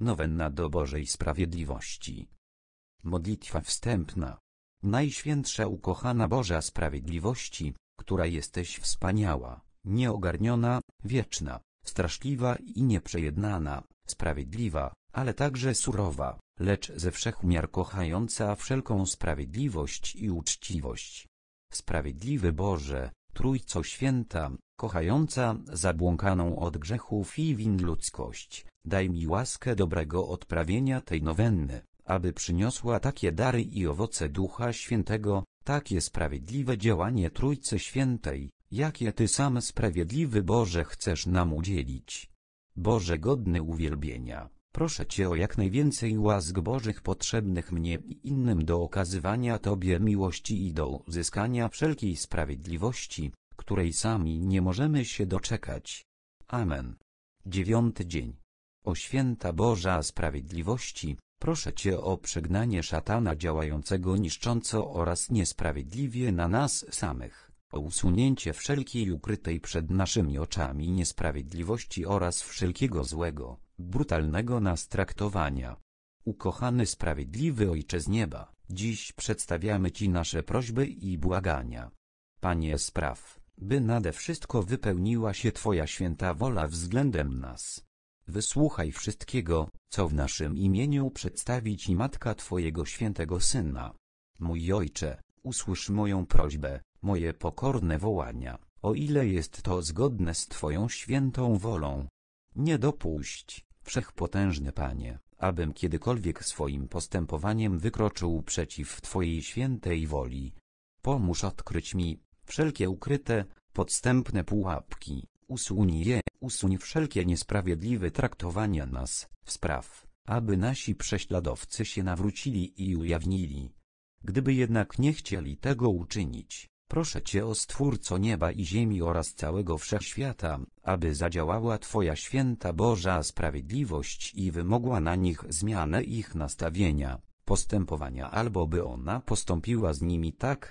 Nowenna do Bożej Sprawiedliwości. Modlitwa wstępna. Najświętsza ukochana Boża Sprawiedliwości, która jesteś wspaniała, nieogarniona, wieczna, straszliwa i nieprzejednana, sprawiedliwa, ale także surowa, lecz ze wszechumiar kochająca wszelką sprawiedliwość i uczciwość. Sprawiedliwy Boże, Trójco Święta, kochająca zabłąkaną od grzechów i win ludzkość, daj mi łaskę dobrego odprawienia tej nowenny, aby przyniosła takie dary i owoce Ducha Świętego, takie sprawiedliwe działanie Trójcy Świętej, jakie Ty sam sprawiedliwy Boże chcesz nam udzielić. Boże godny uwielbienia, proszę Cię o jak najwięcej łask Bożych potrzebnych mnie i innym do okazywania Tobie miłości i do uzyskania wszelkiej sprawiedliwości, której sami nie możemy się doczekać. Amen. Dziewiąty dzień. O święta Boża Sprawiedliwości, proszę Cię o przegnanie szatana działającego niszcząco oraz niesprawiedliwie na nas samych, o usunięcie wszelkiej ukrytej przed naszymi oczami niesprawiedliwości oraz wszelkiego złego, brutalnego nas traktowania. Ukochany Sprawiedliwy Ojcze z nieba, dziś przedstawiamy Ci nasze prośby i błagania. Panie spraw by nade wszystko wypełniła się Twoja święta wola względem nas. Wysłuchaj wszystkiego, co w naszym imieniu przedstawi Ci Matka Twojego świętego Syna. Mój Ojcze, usłysz moją prośbę, moje pokorne wołania, o ile jest to zgodne z Twoją świętą wolą. Nie dopuść, wszechpotężny Panie, abym kiedykolwiek swoim postępowaniem wykroczył przeciw Twojej świętej woli. Pomóż odkryć mi, wszelkie ukryte, podstępne pułapki, usuń je, usuń wszelkie niesprawiedliwe traktowania nas, spraw, aby nasi prześladowcy się nawrócili i ujawnili. Gdyby jednak nie chcieli tego uczynić, proszę Cię o Stwórco nieba i ziemi oraz całego wszechświata, aby zadziałała Twoja święta Boża sprawiedliwość i wymogła na nich zmianę ich nastawienia, postępowania albo by ona postąpiła z nimi tak,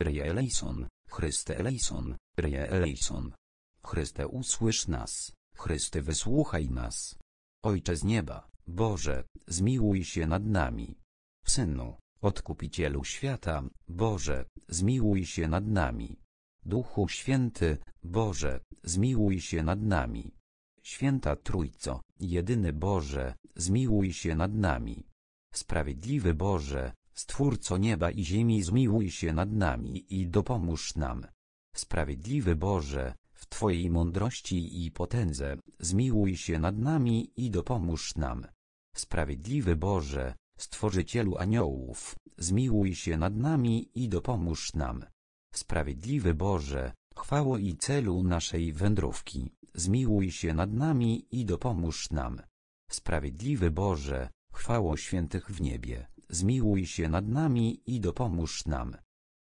Rejelejson, Chryste Elejson, Chryste usłysz nas, Chryste wysłuchaj nas. Ojcze z nieba, Boże, zmiłuj się nad nami. Synu, Odkupicielu świata, Boże, zmiłuj się nad nami. Duchu Święty, Boże, zmiłuj się nad nami. Święta Trójco, jedyny Boże, zmiłuj się nad nami. Sprawiedliwy Boże, Stwórco nieba i ziemi zmiłuj się nad nami i dopomóż nam. Sprawiedliwy Boże, w Twojej mądrości i potędze, zmiłuj się nad nami i dopomóż nam. Sprawiedliwy Boże, Stworzycielu aniołów, zmiłuj się nad nami i dopomóż nam. Sprawiedliwy Boże, chwało i celu naszej wędrówki, zmiłuj się nad nami i dopomóż nam. Sprawiedliwy Boże, chwało świętych w niebie zmiłuj się nad nami i dopomóż nam.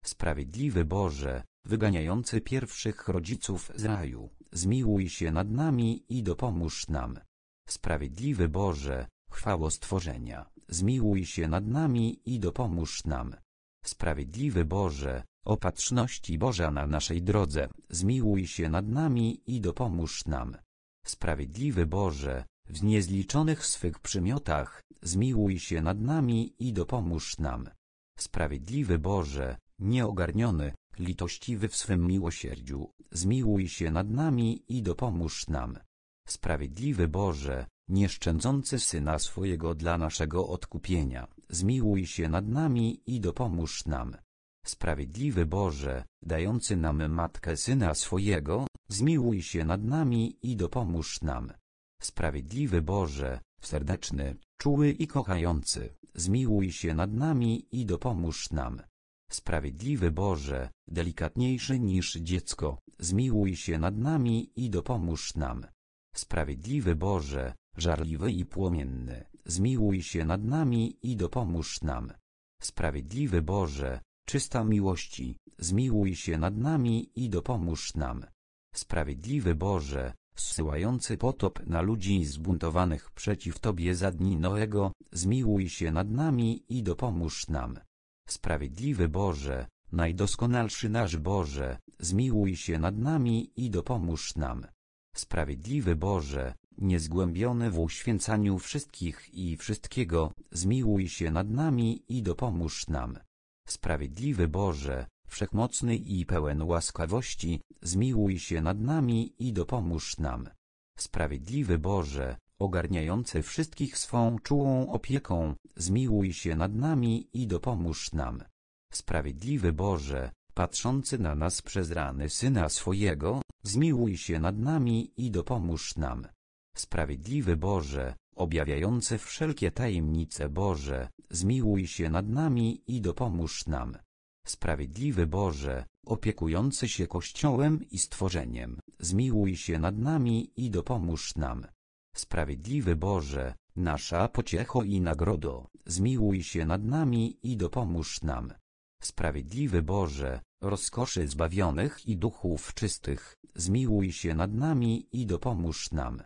Sprawiedliwy Boże, wyganiający pierwszych rodziców z raju, zmiłuj się nad nami i dopomóż nam. Sprawiedliwy Boże, chwało stworzenia, zmiłuj się nad nami i dopomóż nam. Sprawiedliwy Boże, opatrzności Boża na naszej drodze, zmiłuj się nad nami i dopomóż nam. Sprawiedliwy Boże, w niezliczonych swych przymiotach, zmiłuj się nad nami i dopomóż nam. Sprawiedliwy Boże, nieogarniony, litościwy w swym miłosierdziu, zmiłuj się nad nami i dopomóż nam. Sprawiedliwy Boże, nieszczędzący Syna swojego dla naszego odkupienia, zmiłuj się nad nami i dopomóż nam. Sprawiedliwy Boże, dający nam Matkę Syna swojego, zmiłuj się nad nami i dopomóż nam. Sprawiedliwy Boże, serdeczny, czuły i kochający, zmiłuj się nad nami i dopomóż nam. Sprawiedliwy Boże, delikatniejszy niż dziecko, zmiłuj się nad nami i dopomóż nam. Sprawiedliwy Boże, żarliwy i płomienny, zmiłuj się nad nami i dopomóż nam. Sprawiedliwy Boże, czysta miłości, zmiłuj się nad nami i dopomóż nam. Sprawiedliwy Boże, zsyłający potop na ludzi zbuntowanych przeciw Tobie za dni Noego, zmiłuj się nad nami i dopomóż nam. Sprawiedliwy Boże, najdoskonalszy nasz Boże, zmiłuj się nad nami i dopomóż nam. Sprawiedliwy Boże, niezgłębiony w uświęcaniu wszystkich i wszystkiego, zmiłuj się nad nami i dopomóż nam. Sprawiedliwy Boże, wszechmocny i pełen łaskawości, zmiłuj się nad nami i dopomóż nam. Sprawiedliwy Boże, ogarniający wszystkich swą czułą opieką, zmiłuj się nad nami i dopomóż nam. Sprawiedliwy Boże, patrzący na nas przez rany Syna swojego, zmiłuj się nad nami i dopomóż nam. Sprawiedliwy Boże, objawiający wszelkie tajemnice Boże, zmiłuj się nad nami i dopomóż nam. Sprawiedliwy Boże, opiekujący się Kościołem i stworzeniem, zmiłuj się nad nami i dopomóż nam. Sprawiedliwy Boże, nasza pociecho i nagrodo, zmiłuj się nad nami i dopomóż nam. Sprawiedliwy Boże, rozkoszy zbawionych i duchów czystych, zmiłuj się nad nami i dopomóż nam.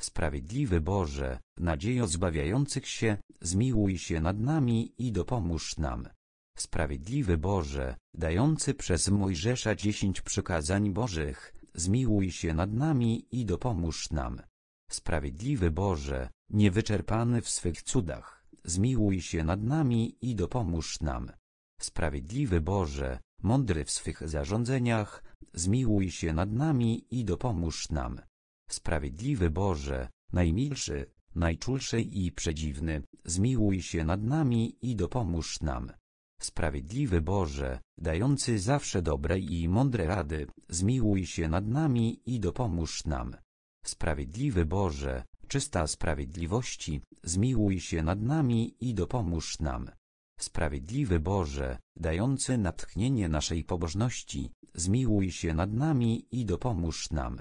Sprawiedliwy Boże, nadziejo zbawiających się, zmiłuj się nad nami i dopomóż nam. Sprawiedliwy Boże, dający przez Mojżesza dziesięć przykazań Bożych, zmiłuj się nad nami i dopomóż nam. Sprawiedliwy Boże, niewyczerpany w swych cudach, zmiłuj się nad nami i dopomóż nam. Sprawiedliwy Boże, mądry w swych zarządzeniach, zmiłuj się nad nami i dopomóż nam. Sprawiedliwy Boże, najmilszy, najczulszy i przedziwny, zmiłuj się nad nami i dopomóż nam. Sprawiedliwy Boże, dający zawsze dobre i mądre rady, zmiłuj się nad nami i dopomóż nam. Sprawiedliwy Boże, czysta sprawiedliwości, zmiłuj się nad nami i dopomóż nam. Sprawiedliwy Boże, dający natchnienie naszej pobożności, zmiłuj się nad nami i dopomóż nam.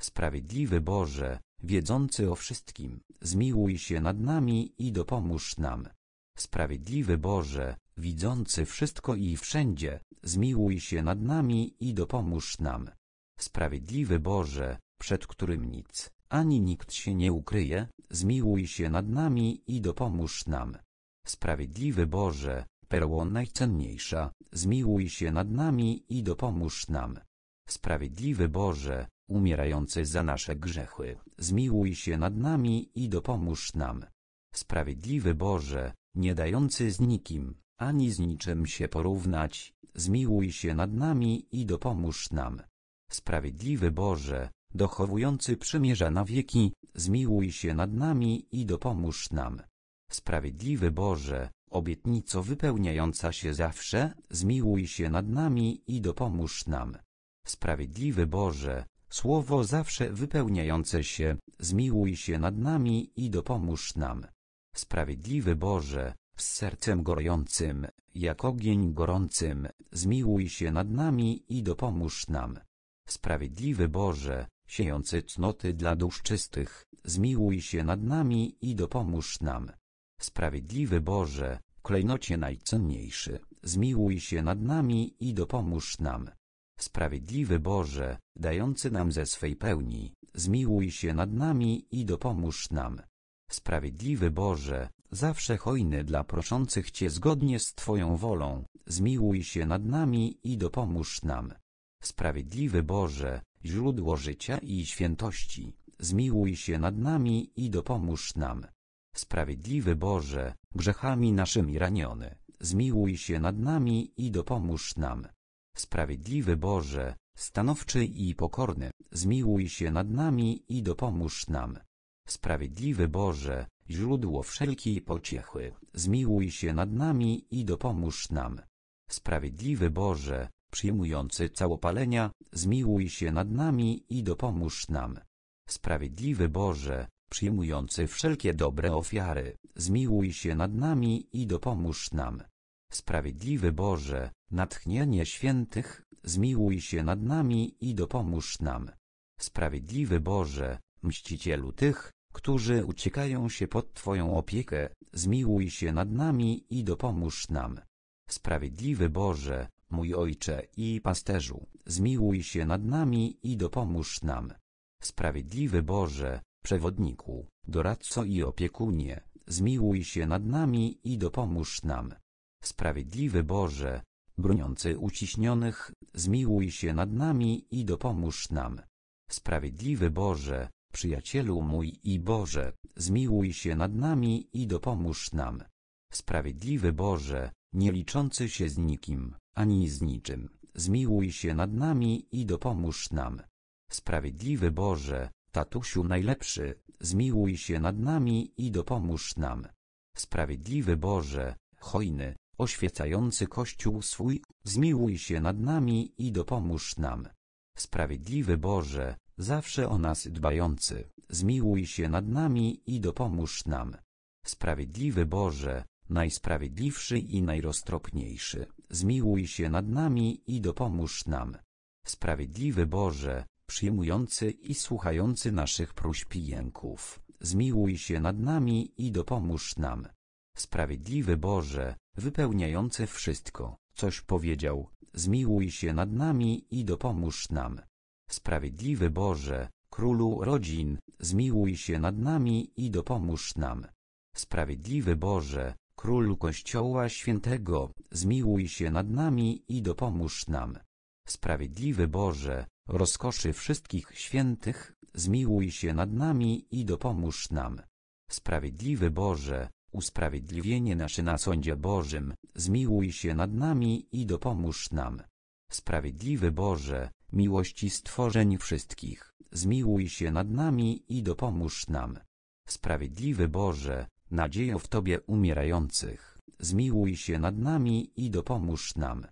Sprawiedliwy Boże, wiedzący o wszystkim, zmiłuj się nad nami i dopomóż nam. Sprawiedliwy Boże, widzący wszystko i wszędzie, zmiłuj się nad nami i dopomóż nam. Sprawiedliwy Boże, przed którym nic, ani nikt się nie ukryje, zmiłuj się nad nami i dopomóż nam. Sprawiedliwy Boże, perło najcenniejsza, zmiłuj się nad nami i dopomóż nam. Sprawiedliwy Boże, umierający za nasze grzechy, zmiłuj się nad nami i dopomóż nam. Sprawiedliwy Boże, nie dający z nikim, ani z niczym się porównać, zmiłuj się nad nami i dopomóż nam. Sprawiedliwy Boże, dochowujący przymierza na wieki, zmiłuj się nad nami i dopomóż nam. Sprawiedliwy Boże, obietnico wypełniająca się zawsze, zmiłuj się nad nami i dopomóż nam. Sprawiedliwy Boże, słowo zawsze wypełniające się, zmiłuj się nad nami i dopomóż nam. Sprawiedliwy Boże, z sercem gorącym, jak ogień gorącym, zmiłuj się nad nami i dopomóż nam. Sprawiedliwy Boże, siejący cnoty dla dusz czystych, zmiłuj się nad nami i dopomóż nam. Sprawiedliwy Boże, klejnocie najcenniejszy, zmiłuj się nad nami i dopomóż nam. Sprawiedliwy Boże, dający nam ze swej pełni, zmiłuj się nad nami i dopomóż nam. Sprawiedliwy Boże, zawsze hojny dla proszących Cię zgodnie z Twoją wolą, zmiłuj się nad nami i dopomóż nam. Sprawiedliwy Boże, źródło życia i świętości, zmiłuj się nad nami i dopomóż nam. Sprawiedliwy Boże, grzechami naszymi raniony, zmiłuj się nad nami i dopomóż nam. Sprawiedliwy Boże, stanowczy i pokorny, zmiłuj się nad nami i dopomóż nam. Sprawiedliwy Boże, źródło wszelkiej pociechy, zmiłuj się nad nami i dopomóż nam. Sprawiedliwy Boże, przyjmujący całopalenia, zmiłuj się nad nami i dopomóż nam. Sprawiedliwy Boże, przyjmujący wszelkie dobre ofiary, zmiłuj się nad nami i dopomóż nam. Sprawiedliwy Boże, natchnienie świętych, zmiłuj się nad nami i dopomóż nam. Sprawiedliwy Boże, mścicielu tych, którzy uciekają się pod Twoją opiekę, zmiłuj się nad nami i dopomóż nam. Sprawiedliwy Boże, mój Ojcze i Pasterzu, zmiłuj się nad nami i dopomóż nam. Sprawiedliwy Boże, Przewodniku, Doradco i Opiekunie, zmiłuj się nad nami i dopomóż nam. Sprawiedliwy Boże, broniący uciśnionych, zmiłuj się nad nami i dopomóż nam. Sprawiedliwy Boże, Przyjacielu mój i Boże, zmiłuj się nad nami i dopomóż nam. Sprawiedliwy Boże, nie liczący się z nikim, ani z niczym, zmiłuj się nad nami i dopomóż nam. Sprawiedliwy Boże, tatusiu najlepszy, zmiłuj się nad nami i dopomóż nam. Sprawiedliwy Boże, hojny, oświecający Kościół swój, zmiłuj się nad nami i dopomóż nam. Sprawiedliwy Boże, zawsze o nas dbający, zmiłuj się nad nami i dopomóż nam. Sprawiedliwy Boże, najsprawiedliwszy i najroztropniejszy, zmiłuj się nad nami i dopomóż nam. Sprawiedliwy Boże, przyjmujący i słuchający naszych próśb i jęków, zmiłuj się nad nami i dopomóż nam. Sprawiedliwy Boże, wypełniający wszystko, coś powiedział, zmiłuj się nad nami i dopomóż nam. Sprawiedliwy Boże, Królu rodzin, zmiłuj się nad nami i dopomóż nam. Sprawiedliwy Boże, królu Kościoła Świętego, zmiłuj się nad nami i dopomóż nam. Sprawiedliwy Boże, rozkoszy wszystkich świętych, zmiłuj się nad nami i dopomóż nam. Sprawiedliwy Boże, usprawiedliwienie nasze na sądzie Bożym, zmiłuj się nad nami i dopomóż nam. Sprawiedliwy Boże, miłości stworzeń wszystkich, zmiłuj się nad nami i dopomóż nam. Sprawiedliwy Boże, nadziejo w Tobie umierających, zmiłuj się nad nami i dopomóż nam.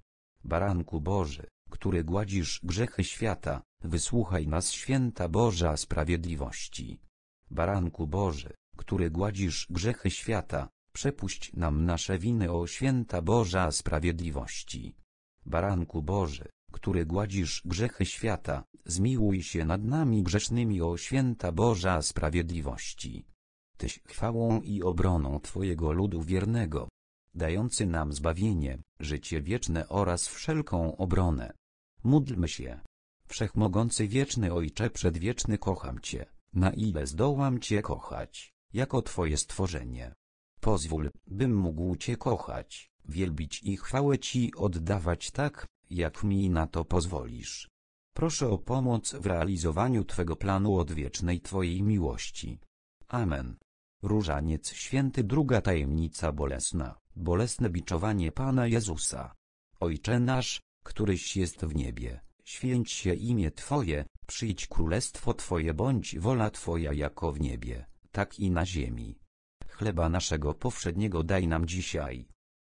Baranku Boży, który gładzisz grzechy świata, wysłuchaj nas święta Boża sprawiedliwości. Baranku Boży, który gładzisz grzechy świata, przepuść nam nasze winy o święta Boża sprawiedliwości. Baranku Boży, który gładzisz grzechy świata, zmiłuj się nad nami grzesznymi o święta Boża sprawiedliwości. Tyś chwałą i obroną Twojego ludu wiernego, dający nam zbawienie, życie wieczne oraz wszelką obronę. Módlmy się. Wszechmogący wieczny Ojcze przedwieczny kocham Cię, na ile zdołam Cię kochać, jako Twoje stworzenie. Pozwól, bym mógł Cię kochać, wielbić i chwałę Ci oddawać tak, jak mi na to pozwolisz. Proszę o pomoc w realizowaniu Twego planu odwiecznej Twojej miłości. Amen. Różaniec Święty Druga Tajemnica Bolesna, bolesne biczowanie Pana Jezusa. Ojcze nasz, któryś jest w niebie, święć się imię Twoje, przyjdź królestwo Twoje bądź wola Twoja jako w niebie, tak i na ziemi. Chleba naszego powszedniego daj nam dzisiaj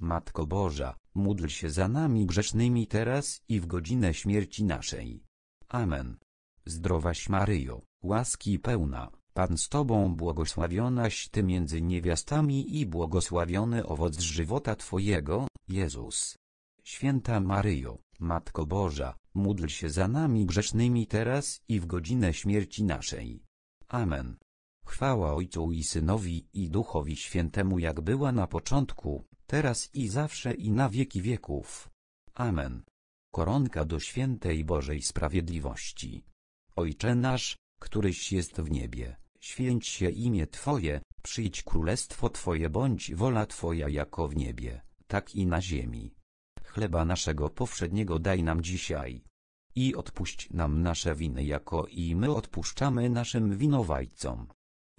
Matko Boża, módl się za nami grzesznymi teraz i w godzinę śmierci naszej. Amen. Zdrowaś Maryjo, łaski pełna, Pan z Tobą błogosławionaś Ty między niewiastami i błogosławiony owoc żywota Twojego, Jezus. Święta Maryjo, Matko Boża, módl się za nami grzesznymi teraz i w godzinę śmierci naszej. Amen. Chwała Ojcu i Synowi i Duchowi Świętemu jak była na początku, teraz i zawsze i na wieki wieków. Amen. Koronka do świętej Bożej Sprawiedliwości. Ojcze nasz, któryś jest w niebie, święć się imię Twoje, przyjdź królestwo Twoje bądź wola Twoja jako w niebie, tak i na ziemi. Chleba naszego powszedniego daj nam dzisiaj. I odpuść nam nasze winy jako i my odpuszczamy naszym winowajcom.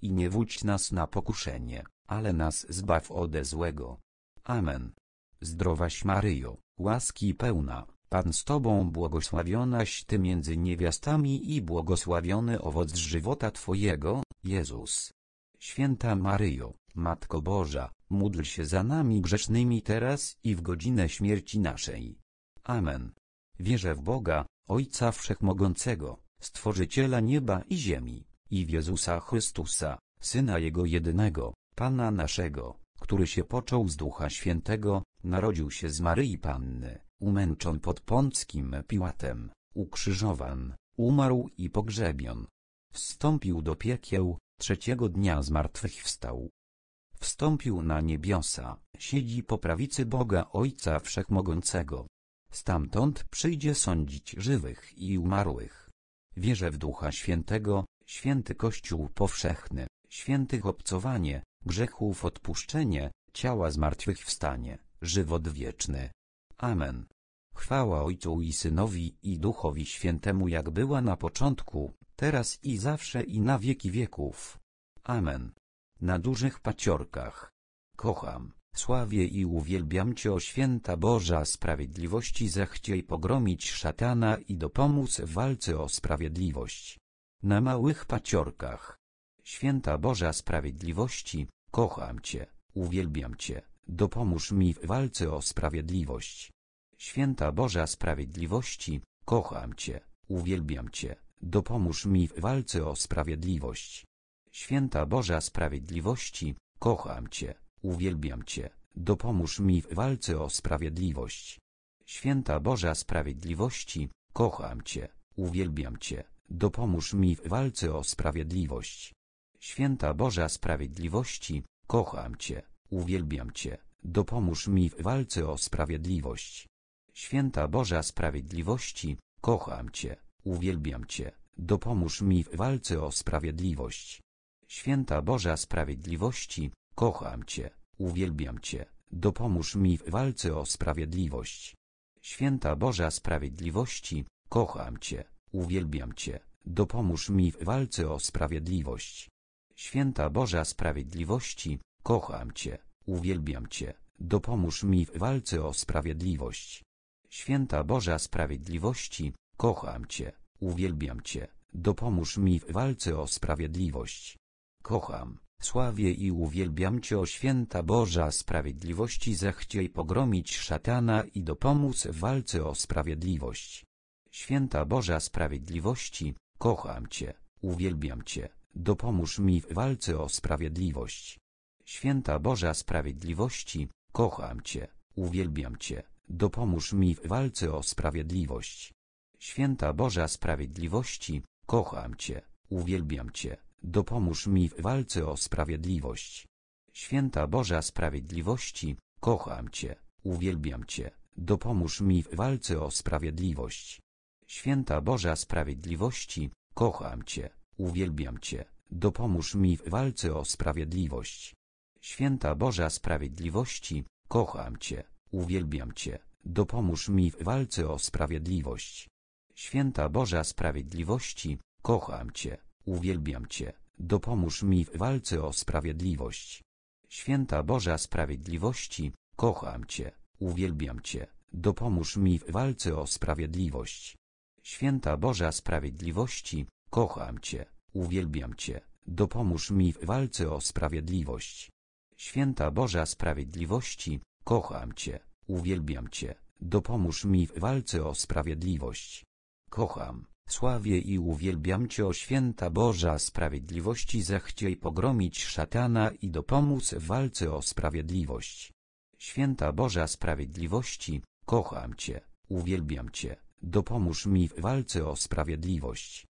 I nie wódź nas na pokuszenie, ale nas zbaw ode złego Amen. Zdrowaś Maryjo, łaski pełna, Pan z Tobą błogosławionaś Ty między niewiastami i błogosławiony owoc żywota Twojego, Jezus. Święta Maryjo, Matko Boża, módl się za nami grzesznymi teraz i w godzinę śmierci naszej. Amen. Wierzę w Boga, Ojca Wszechmogącego, Stworzyciela nieba i ziemi, i w Jezusa Chrystusa, Syna Jego jedynego, Pana naszego który się począł z Ducha Świętego, narodził się z Maryi Panny, umęczon pod Pąckim Piłatem, ukrzyżowan, umarł i pogrzebion. Wstąpił do piekieł, trzeciego dnia zmartwychwstał. Wstąpił na niebiosa, siedzi po prawicy Boga Ojca Wszechmogącego. Stamtąd przyjdzie sądzić żywych i umarłych. Wierzę w Ducha Świętego, święty Kościół powszechny, świętych obcowanie, grzechów odpuszczenie, ciała zmartwychwstanie, żywot wieczny. Amen. Chwała Ojcu i Synowi i Duchowi Świętemu jak była na początku, teraz i zawsze i na wieki wieków. Amen. Na dużych paciorkach. Kocham, sławię i uwielbiam Cię o święta Boża sprawiedliwości zechciej pogromić szatana i dopomóc w walce o sprawiedliwość. Na małych paciorkach. Święta Boża Sprawiedliwości, kocham Cię, uwielbiam Cię, dopomóż mi w walce o sprawiedliwość. Święta Boża Sprawiedliwości, kocham Cię, uwielbiam Cię, dopomóż mi w walce o sprawiedliwość. Święta Boża Sprawiedliwości, kocham Cię, uwielbiam Cię, dopomóż mi w walce o sprawiedliwość. Święta Boża Sprawiedliwości, kocham Cię, uwielbiam Cię, dopomóż mi w walce o sprawiedliwość. Święta Boża Sprawiedliwości, kocham Cię, uwielbiam Cię, dopomóż mi w walce o sprawiedliwość. Święta Boża Sprawiedliwości, kocham Cię, uwielbiam Cię, dopomóż mi w walce o sprawiedliwość. Święta Boża Sprawiedliwości, kocham Cię, uwielbiam Cię, dopomóż mi w walce o sprawiedliwość. Święta Boża Sprawiedliwości, kocham Cię, uwielbiam Cię, dopomóż mi w walce o sprawiedliwość. Święta Boża Sprawiedliwości, kocham Cię, uwielbiam Cię, dopomóż mi w walce o sprawiedliwość. Święta Boża Sprawiedliwości, kocham Cię, uwielbiam Cię, dopomóż mi w walce o sprawiedliwość. Kocham, sławię i uwielbiam Cię o Święta Boża Sprawiedliwości zechciej pogromić szatana i dopomóc w walce o sprawiedliwość. Święta Boża Sprawiedliwości, kocham Cię, uwielbiam Cię Dopomóż mi w walce o sprawiedliwość. Święta Boża Sprawiedliwości, kocham Cię, uwielbiam Cię, dopomóż mi w walce o sprawiedliwość. Święta Boża Sprawiedliwości, kocham Cię, uwielbiam Cię, dopomóż mi w walce o sprawiedliwość. Święta Boża Sprawiedliwości, kocham Cię, uwielbiam Cię, dopomóż mi w walce o sprawiedliwość. Święta Boża Sprawiedliwości, kocham Cię, Uwielbiam Cię, dopomóż mi w walce o sprawiedliwość. Święta Boża Sprawiedliwości, kocham Cię, uwielbiam Cię, dopomóż mi w walce o sprawiedliwość. Święta Boża Sprawiedliwości, kocham Cię, uwielbiam Cię, dopomóż mi w walce o sprawiedliwość. Święta Boża Sprawiedliwości, kocham Cię, uwielbiam Cię, dopomóż mi w walce o sprawiedliwość. Święta Boża Sprawiedliwości, Kocham Cię, uwielbiam Cię, dopomóż mi w walce o sprawiedliwość. Święta Boża Sprawiedliwości, kocham Cię, uwielbiam Cię, dopomóż mi w walce o sprawiedliwość. Kocham, sławię i uwielbiam Cię o święta Boża Sprawiedliwości zechciej pogromić szatana i dopomóc w walce o sprawiedliwość. Święta Boża Sprawiedliwości, kocham Cię, uwielbiam Cię, dopomóż mi w walce o sprawiedliwość.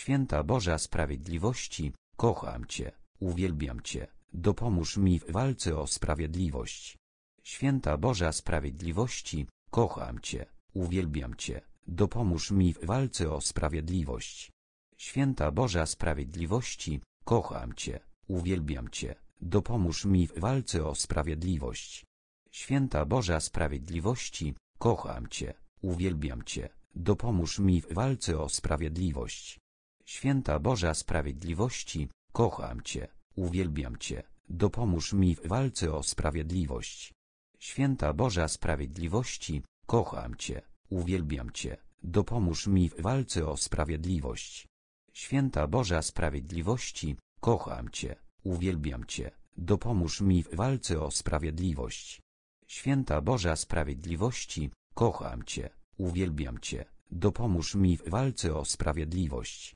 Święta Boża Sprawiedliwości, kocham Cię, uwielbiam Cię, dopomóż mi w walce o sprawiedliwość. Święta Boża Sprawiedliwości, kocham Cię, uwielbiam Cię, dopomóż mi w walce o sprawiedliwość. Święta Boża Sprawiedliwości, kocham Cię, uwielbiam Cię, dopomóż mi w walce o sprawiedliwość. Święta Boża Sprawiedliwości, kocham Cię, uwielbiam Cię, dopomóż mi w walce o sprawiedliwość. Święta Boża Sprawiedliwości, kocham Cię, uwielbiam Cię, dopomóż mi w walce o sprawiedliwość. Święta Boża Sprawiedliwości, kocham Cię, uwielbiam Cię, dopomóż mi w walce o sprawiedliwość. Święta Boża Sprawiedliwości, kocham Cię, uwielbiam Cię, dopomóż mi w walce o sprawiedliwość. Święta Boża Sprawiedliwości, kocham Cię, uwielbiam Cię, dopomóż mi w walce o sprawiedliwość.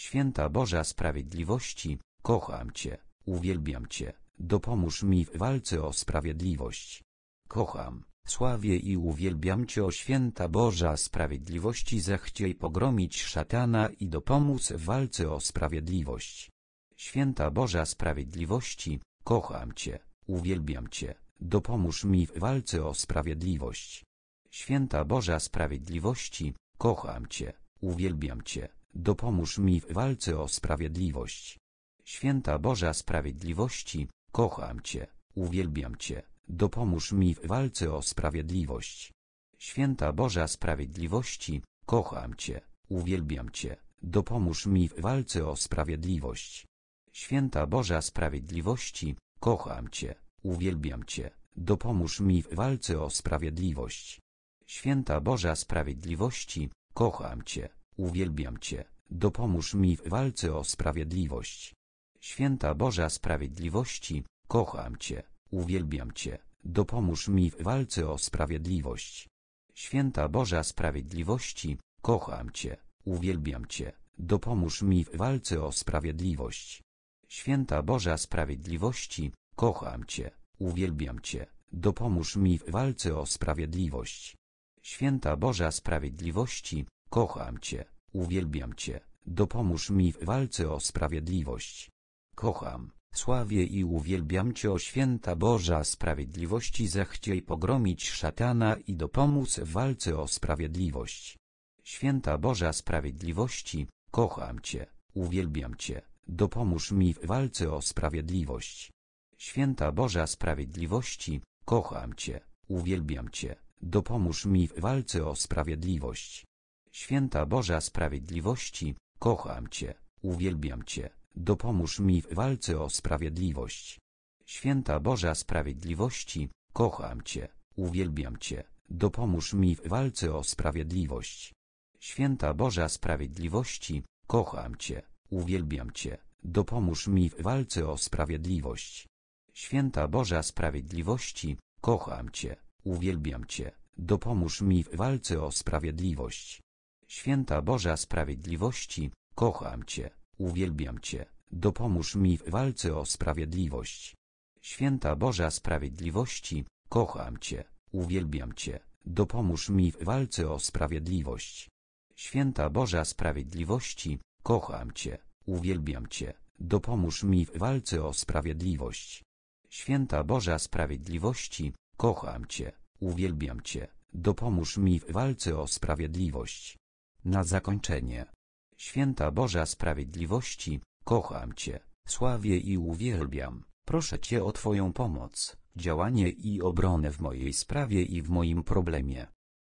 Święta Boża Sprawiedliwości, kocham Cię, uwielbiam Cię, dopomóż mi w walce o sprawiedliwość. Kocham, sławię i uwielbiam Cię o Święta Boża Sprawiedliwości zechciej pogromić szatana i dopomóc w walce o sprawiedliwość. Święta Boża Sprawiedliwości, kocham Cię, uwielbiam Cię, dopomóż mi w walce o sprawiedliwość. Święta Boża Sprawiedliwości, kocham Cię, uwielbiam Cię dopomóż mi w walce o sprawiedliwość. Święta Boża Sprawiedliwości, kocham Cię, uwielbiam Cię, dopomóż mi w walce o sprawiedliwość. Święta Boża Sprawiedliwości, kocham Cię, uwielbiam Cię, dopomóż mi w walce o sprawiedliwość. Święta Boża Sprawiedliwości, kocham Cię, uwielbiam Cię, dopomóż mi w walce o sprawiedliwość. Święta Boża Sprawiedliwości, kocham Cię, uwielbiam Cię, dopomóż mi w walce o sprawiedliwość. Święta Boża Sprawiedliwości, kocham Cię, uwielbiam Cię, dopomóż mi w walce o sprawiedliwość. Święta Boża Sprawiedliwości, kocham Cię, uwielbiam Cię, dopomóż mi w walce o sprawiedliwość. Święta Boża Sprawiedliwości, kocham Cię, uwielbiam Cię, dopomóż mi w walce o sprawiedliwość. Święta Boża Sprawiedliwości, Kocham Cię, uwielbiam Cię, dopomóż mi w walce o sprawiedliwość. Kocham, sławię i uwielbiam Cię o święta Boża sprawiedliwości zechciej pogromić szatana i dopomóc w walce o sprawiedliwość. Święta Boża sprawiedliwości, kocham Cię, uwielbiam Cię, dopomóż mi w walce o sprawiedliwość. Święta Boża Sprawiedliwości, kocham Cię, uwielbiam Cię, dopomóż mi w walce o sprawiedliwość. Święta Boża Sprawiedliwości, kocham Cię, uwielbiam Cię, dopomóż mi w walce o sprawiedliwość. Święta Boża Sprawiedliwości, kocham Cię, uwielbiam Cię, dopomóż mi w walce o sprawiedliwość. Święta Boża Sprawiedliwości, kocham Cię, uwielbiam Cię, dopomóż mi w walce o sprawiedliwość. Święta Boża Sprawiedliwości, kocham Cię, uwielbiam Cię, dopomóż mi w walce o sprawiedliwość. Święta Boża Sprawiedliwości, kocham Cię, uwielbiam Cię, dopomóż mi w walce o sprawiedliwość. Święta Boża Sprawiedliwości, kocham Cię, uwielbiam Cię, dopomóż mi w walce o sprawiedliwość. Święta Boża Sprawiedliwości, kocham Cię, uwielbiam Cię, dopomóż mi w walce o sprawiedliwość. Święta Boża Sprawiedliwości, kocham Cię, uwielbiam Cię, dopomóż mi w walce o sprawiedliwość. Na zakończenie. Święta Boża Sprawiedliwości, kocham Cię, sławię i uwielbiam, proszę Cię o Twoją pomoc, działanie i obronę w mojej sprawie i w moim problemie.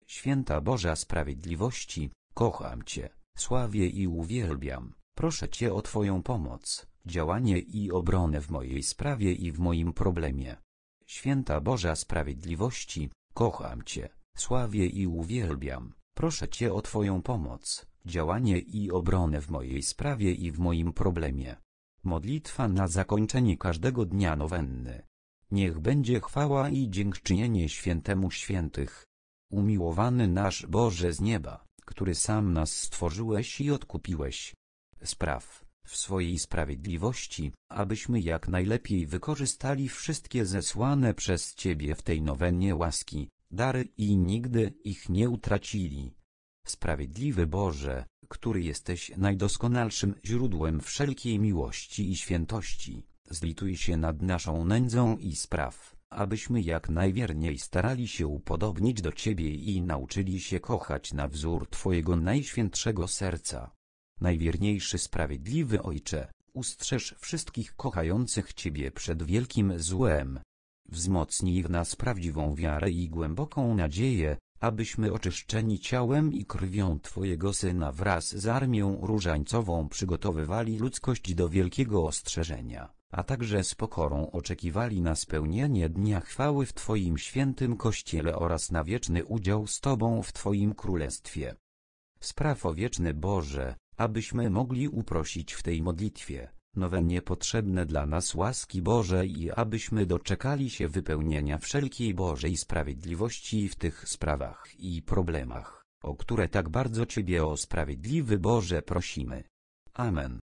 Święta Boża Sprawiedliwości, kocham Cię, sławię i uwielbiam, proszę Cię o Twoją pomoc, działanie i obronę w mojej sprawie i w moim problemie. Święta Boża Sprawiedliwości, kocham Cię, sławię i uwielbiam Proszę Cię o Twoją pomoc, działanie i obronę w mojej sprawie i w moim problemie. Modlitwa na zakończenie każdego dnia nowenny. Niech będzie chwała i dziękczynienie świętemu świętych. Umiłowany nasz Boże z nieba, który sam nas stworzyłeś i odkupiłeś. Spraw, w swojej sprawiedliwości, abyśmy jak najlepiej wykorzystali wszystkie zesłane przez Ciebie w tej nowennie łaski dary i nigdy ich nie utracili. Sprawiedliwy Boże, który jesteś najdoskonalszym źródłem wszelkiej miłości i świętości, zlituj się nad naszą nędzą i spraw, abyśmy jak najwierniej starali się upodobnić do Ciebie i nauczyli się kochać na wzór Twojego najświętszego serca. Najwierniejszy sprawiedliwy Ojcze, ustrzeż wszystkich kochających Ciebie przed wielkim złem, wzmocnij w nas prawdziwą wiarę i głęboką nadzieję, abyśmy oczyszczeni ciałem i krwią Twojego Syna wraz z armią różańcową przygotowywali ludzkość do wielkiego ostrzeżenia, a także z pokorą oczekiwali na spełnienie Dnia Chwały w Twoim świętym Kościele oraz na wieczny udział z Tobą w Twoim Królestwie. Spraw o wieczny Boże, abyśmy mogli uprosić w tej modlitwie nowe niepotrzebne dla nas łaski Boże, i abyśmy doczekali się wypełnienia wszelkiej Bożej sprawiedliwości w tych sprawach i problemach, o które tak bardzo Ciebie o sprawiedliwy Boże prosimy. Amen.